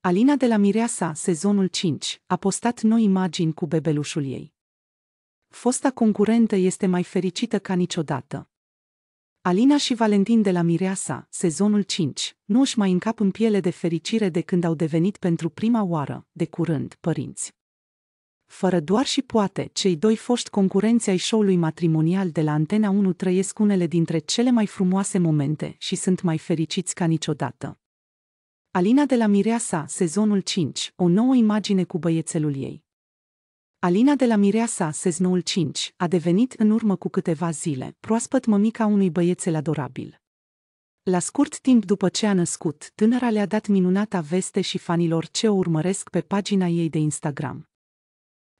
Alina de la Mireasa, sezonul 5, a postat noi imagini cu bebelușul ei. Fosta concurentă este mai fericită ca niciodată. Alina și Valentin de la Mireasa, sezonul 5, nu își mai încap în piele de fericire de când au devenit pentru prima oară, de curând, părinți. Fără doar și poate, cei doi foști concurenți ai show-ului matrimonial de la Antena 1 trăiesc unele dintre cele mai frumoase momente și sunt mai fericiți ca niciodată. Alina de la Mireasa, sezonul 5, o nouă imagine cu băiețelul ei. Alina de la Mireasa, sezonul 5, a devenit în urmă cu câteva zile proaspăt mămica unui băiețel adorabil. La scurt timp după ce a născut, tânăra le-a dat minunata veste și fanilor ce o urmăresc pe pagina ei de Instagram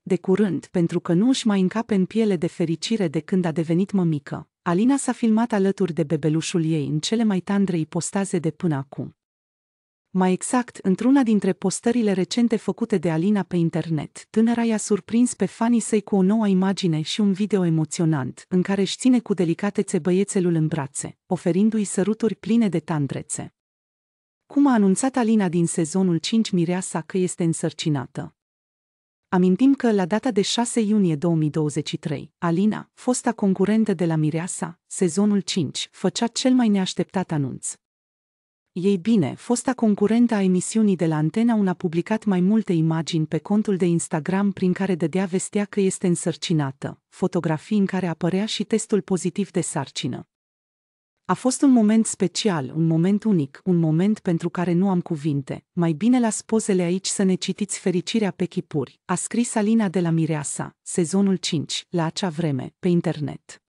de curând, pentru că nu își mai încape în piele de fericire de când a devenit mămică. Alina s-a filmat alături de bebelușul ei în cele mai tandre ipostaze de până acum. Mai exact, într-una dintre postările recente făcute de Alina pe internet, tânăra i-a surprins pe fanii săi cu o nouă imagine și un video emoționant, în care își ține cu delicatețe băiețelul în brațe, oferindu-i săruturi pline de tandrețe. Cum a anunțat Alina din sezonul 5 Mireasa că este însărcinată, Amintim că, la data de 6 iunie 2023, Alina, fosta concurentă de la Mireasa, sezonul 5, făcea cel mai neașteptat anunț. Ei bine, fosta concurentă a emisiunii de la Antena 1 a publicat mai multe imagini pe contul de Instagram prin care dădea vestea că este însărcinată, fotografii în care apărea și testul pozitiv de sarcină. A fost un moment special, un moment unic, un moment pentru care nu am cuvinte. Mai bine la spozele aici să ne citiți fericirea pe chipuri, a scris Alina de la Mireasa, sezonul 5, la acea vreme, pe internet.